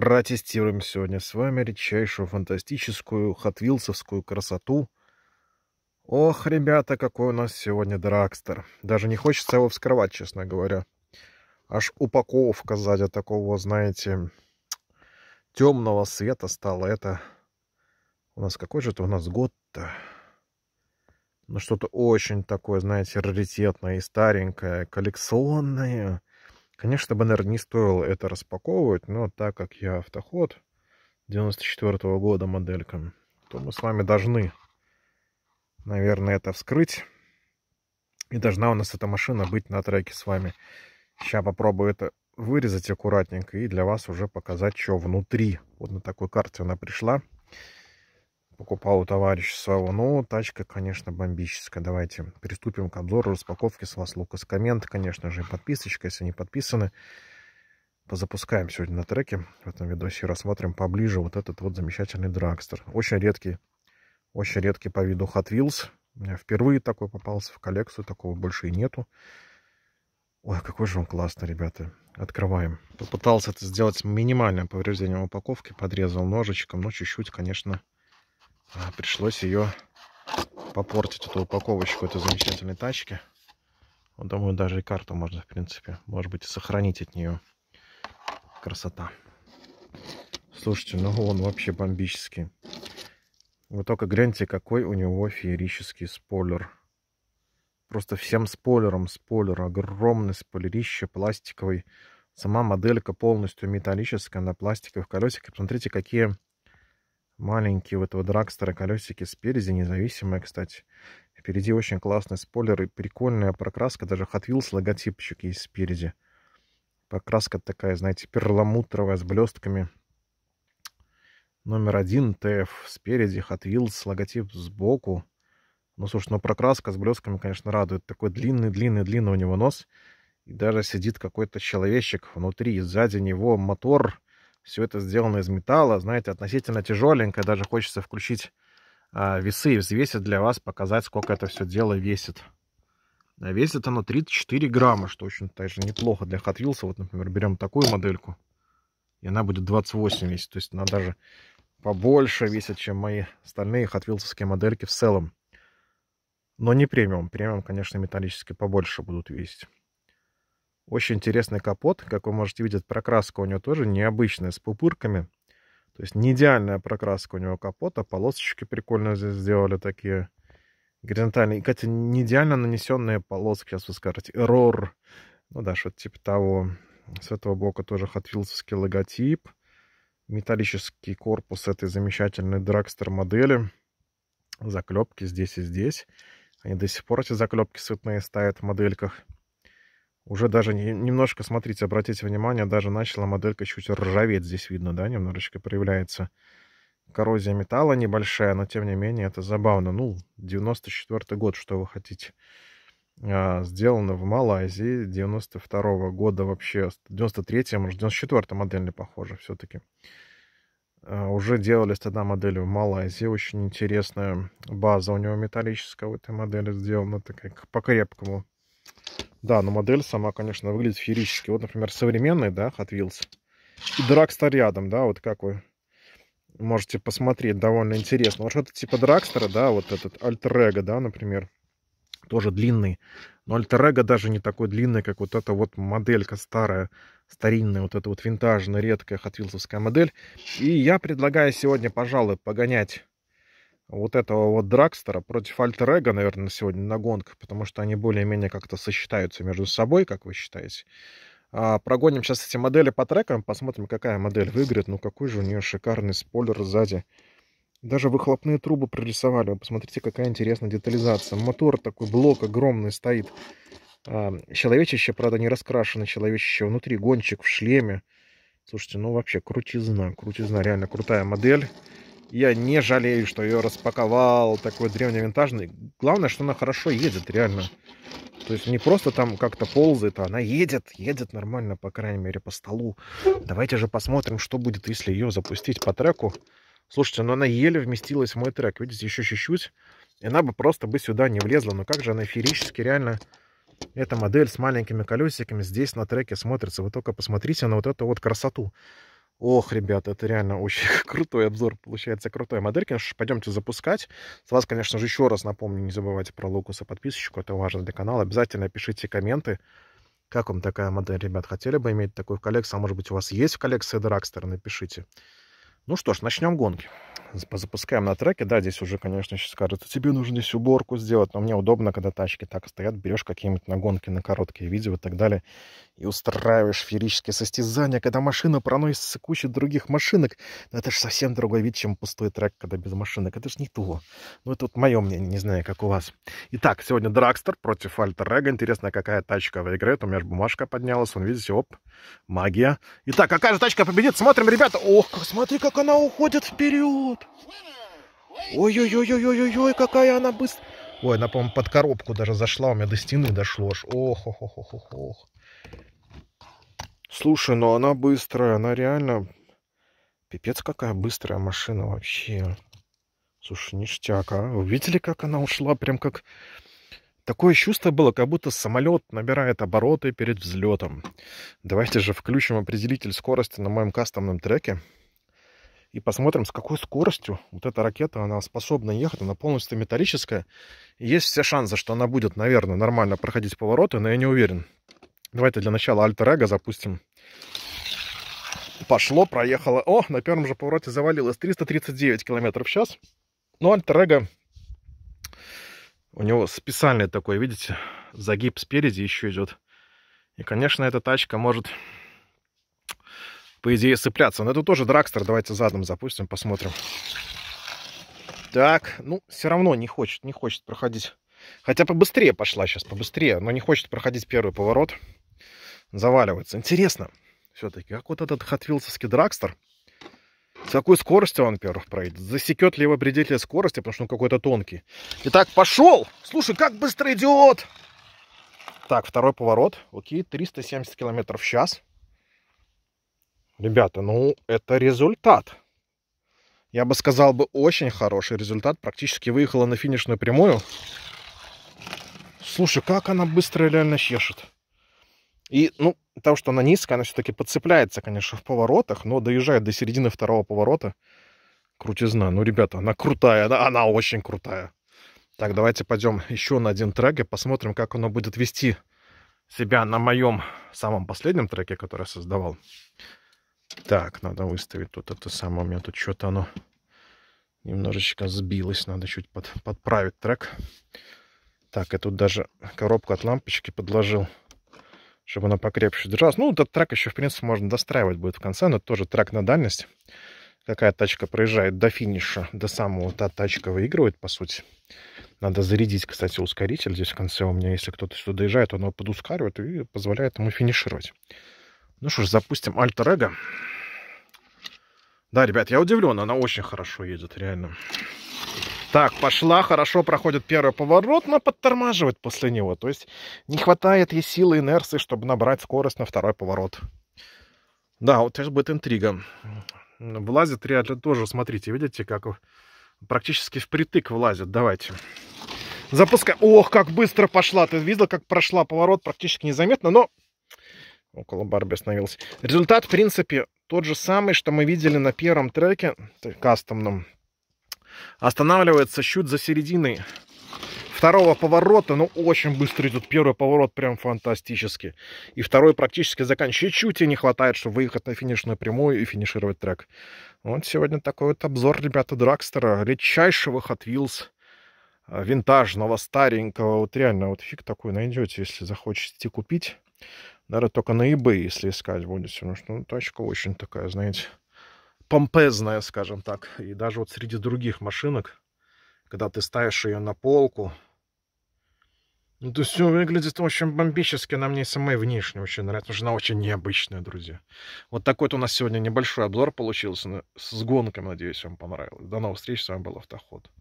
протестируем сегодня с вами редчайшую фантастическую хотвилсовскую красоту. Ох, ребята, какой у нас сегодня драгстер. Даже не хочется его вскрывать, честно говоря. Аж упаковка сзади такого, знаете, темного света стала. Это у нас какой же это у нас год-то? Ну, что-то очень такое, знаете, раритетное и старенькое, коллекционное. Конечно, Боннер не стоило это распаковывать, но так как я автоход 94 -го года моделька, то мы с вами должны, наверное, это вскрыть. И должна у нас эта машина быть на треке с вами. Сейчас попробую это вырезать аккуратненько и для вас уже показать, что внутри. Вот на такой карте она пришла покупал у товарища своего. но тачка, конечно, бомбическая. Давайте приступим к обзору распаковки. С вас Лукас. Коммент, конечно же, и подписочка, если не подписаны. Позапускаем сегодня на треке в этом видосе и рассмотрим поближе вот этот вот замечательный драгстер. Очень редкий, очень редкий по виду Hot Wheels. У меня впервые такой попался в коллекцию, такого больше и нету. Ой, какой же он классный, ребята. Открываем. Попытался это сделать с минимальным повреждением упаковки, подрезал ножичком, но чуть-чуть, конечно, а, пришлось ее попортить, эту упаковочку этой замечательной тачки. Вот, думаю, даже и карту можно, в принципе, может быть, сохранить от нее. Красота. Слушайте, ну он вообще бомбический. Вы только гляньте, какой у него феерический спойлер. Просто всем спойлером спойлер. Огромный спойлерище пластиковый. Сама моделька полностью металлическая на пластиковых колесиках. Посмотрите, какие маленькие у этого драгстера колесики спереди, независимые, кстати. Впереди очень классный спойлер и прикольная прокраска, даже Hot Wheels логотипчик есть спереди. Покраска такая, знаете, перламутровая, с блестками. Номер один ТФ спереди, Hot Wheels, логотип сбоку. Ну, слушай, ну прокраска с блестками, конечно, радует. Такой длинный-длинный-длинный у него нос. И даже сидит какой-то человечек внутри, сзади него мотор все это сделано из металла, знаете, относительно тяжеленькое. Даже хочется включить а, весы и взвесить для вас, показать, сколько это все дело весит. А весит оно 34 грамма, что очень также неплохо для Hot Wheels. Вот, например, берем такую модельку, и она будет 28 весить. То есть она даже побольше весит, чем мои остальные Hot Wheels модельки в целом. Но не премиум. Премиум, конечно, металлические побольше будут весить. Очень интересный капот, как вы можете видеть, прокраска у него тоже необычная, с пупырками. То есть не идеальная прокраска у него капота, полосочки прикольно здесь сделали такие горизонтальные. И, кстати, не идеально нанесенные полоски, сейчас вы скажете, эррор. Ну да, что-то типа того. С этого бока тоже хотвилсовский логотип. Металлический корпус этой замечательной драгстер модели. Заклепки здесь и здесь. Они до сих пор эти заклепки сытные ставят в модельках. Уже даже не, немножко, смотрите, обратите внимание, даже начала моделька чуть ржаветь. Здесь видно, да, немножечко проявляется коррозия металла небольшая, но тем не менее это забавно. Ну, 94 год, что вы хотите. А, сделано в Малайзии 92 -го года вообще, 93 может, 94 модельный, похоже, все-таки. А, уже делали тогда модели в Малайзии. Очень интересная база у него металлическая у этой модели сделана, такая по крепкому. Да, но модель сама, конечно, выглядит феерически. Вот, например, современный, да, Hot Wheels. И Дракстер рядом, да, вот как вы можете посмотреть, довольно интересно. Вот что-то типа Дракстера, да, вот этот Альтер да, например, тоже длинный. Но Альтер даже не такой длинный, как вот эта вот моделька старая, старинная, вот эта вот винтажная, редкая хотвилсовская модель. И я предлагаю сегодня, пожалуй, погонять вот этого вот Дракстера против Альтер Эго, наверное, сегодня на гонках, потому что они более-менее как-то сочетаются между собой, как вы считаете. А, прогоним сейчас эти модели по трекам, посмотрим, какая модель выиграет. Ну, какой же у нее шикарный спойлер сзади. Даже выхлопные трубы прорисовали. посмотрите, какая интересная детализация. Мотор такой, блок огромный стоит. А, человечище, правда, не раскрашено человечище. Внутри гонщик в шлеме. Слушайте, ну вообще крутизна, крутизна, реально крутая модель. Я не жалею, что ее распаковал, такой древний винтажный. Главное, что она хорошо едет, реально. То есть не просто там как-то ползает, а она едет, едет нормально, по крайней мере, по столу. Давайте же посмотрим, что будет, если ее запустить по треку. Слушайте, но ну она еле вместилась в мой трек. Видите, еще чуть-чуть, и она бы просто бы сюда не влезла. Но как же она феерически реально... Эта модель с маленькими колесиками здесь на треке смотрится. Вы только посмотрите на вот эту вот красоту. Ох, ребята, это реально очень крутой обзор получается, крутой модель. Конечно пойдемте запускать. С вас, конечно же, еще раз напомню, не забывайте про Лукаса подписочку, это важно для канала. Обязательно пишите комменты, как вам такая модель, ребят, хотели бы иметь такую в коллекции, а может быть у вас есть в коллекции Дракстер, напишите. Ну что ж, начнем гонки запускаем на треке. Да, здесь уже, конечно, сейчас скажут, «А тебе нужно здесь уборку сделать, но мне удобно, когда тачки так стоят, берешь какие-нибудь нагонки на короткие видео и так далее, и устраиваешь феерические состязания, когда машина проносится куча других машинок. Но это же совсем другой вид, чем пустой трек, когда без машинок. Это же не то. Ну, это вот мое мнение, не знаю, как у вас. Итак, сегодня Драгстер против Альтер Интересно, какая тачка выиграет. У меня же бумажка поднялась, он, видите, оп, Магия. Итак, какая же тачка победит? Смотрим, ребята. Ох, смотри, как она уходит вперед. Ой-ой-ой-ой-ой-ой, какая она быстрая. Ой, она, по-моему, под коробку даже зашла, у меня до стены дошло аж. Ох, ох, ох, ох, ох, ох. Слушай, ну она быстрая, она реально... Пипец, какая быстрая машина вообще. Слушай, ништяк, а? Вы видели, как она ушла? Прям как Такое чувство было, как будто самолет набирает обороты перед взлетом. Давайте же включим определитель скорости на моем кастомном треке и посмотрим, с какой скоростью вот эта ракета, она способна ехать, она полностью металлическая. Есть все шансы, что она будет, наверное, нормально проходить повороты, но я не уверен. Давайте для начала альтер запустим. Пошло, проехало. О, на первом же повороте завалилось 339 км в час. Ну альтер у него специальный такой, видите, загиб спереди еще идет. И, конечно, эта тачка может, по идее, сцепляться. Но это тоже драгстер. Давайте задом запустим, посмотрим. Так, ну, все равно не хочет, не хочет проходить. Хотя побыстрее пошла сейчас, побыстрее. Но не хочет проходить первый поворот. Заваливается. Интересно все-таки, как вот этот хотвилцевский драгстер с какой скоростью он, во-первых, проедет? Засекет ли его предел скорости, потому что он какой-то тонкий. Итак, пошел! Слушай, как быстро идет! Так, второй поворот. Окей, 370 километров в час. Ребята, ну, это результат. Я бы сказал бы, очень хороший результат. Практически выехала на финишную прямую. Слушай, как она быстро реально щешет. И, ну, того, что она низкая, она все-таки подцепляется, конечно, в поворотах, но доезжает до середины второго поворота. Крутизна. Ну, ребята, она крутая, она, она очень крутая. Так, давайте пойдем еще на один трек и посмотрим, как оно будет вести себя на моем самом последнем треке, который я создавал. Так, надо выставить тут это самое. У меня тут что-то оно немножечко сбилось. Надо чуть под, подправить трек. Так, я тут даже коробку от лампочки подложил чтобы она покрепче держалась. Ну, этот трек еще, в принципе, можно достраивать будет в конце, но тоже трек на дальность. Какая тачка проезжает до финиша, до самого, та тачка выигрывает, по сути. Надо зарядить, кстати, ускоритель здесь в конце у меня. Если кто-то сюда доезжает, он его подускаривает и позволяет ему финишировать. Ну что ж, запустим альтер -эго. Да, ребят, я удивлен, она очень хорошо едет, реально. Так, пошла, хорошо проходит первый поворот, но подтормаживает после него. То есть не хватает ей силы инерции, чтобы набрать скорость на второй поворот. Да, вот сейчас будет интрига. Влазит реально тоже, смотрите, видите, как практически впритык влазит. Давайте. Запускай. Ох, как быстро пошла. Ты видел, как прошла поворот практически незаметно, но около Барби остановилась. Результат, в принципе, тот же самый, что мы видели на первом треке, кастомном. Останавливается чуть за серединой второго поворота, но ну, очень быстро идет. Первый поворот прям фантастически. И второй практически заканчивает. Чуть-чуть не хватает, чтобы выехать на финишную прямую и финишировать трек. Вот сегодня такой вот обзор, ребята, Дракстера. Редчайшего выход вилс а, винтажного, старенького. Вот реально, вот фиг такой найдете, если захочете купить. Наверное, только на eBay, если искать будете. Ну, что, ну, тачка очень такая, знаете, помпезная, скажем так. И даже вот среди других машинок, когда ты ставишь ее на полку, ну, то все выглядит очень бомбически на мне самой внешне очень нравится, потому что она очень необычная, друзья. Вот такой вот у нас сегодня небольшой обзор получился с гонками, надеюсь, вам понравилось. До новых встреч, с вами был Автоход.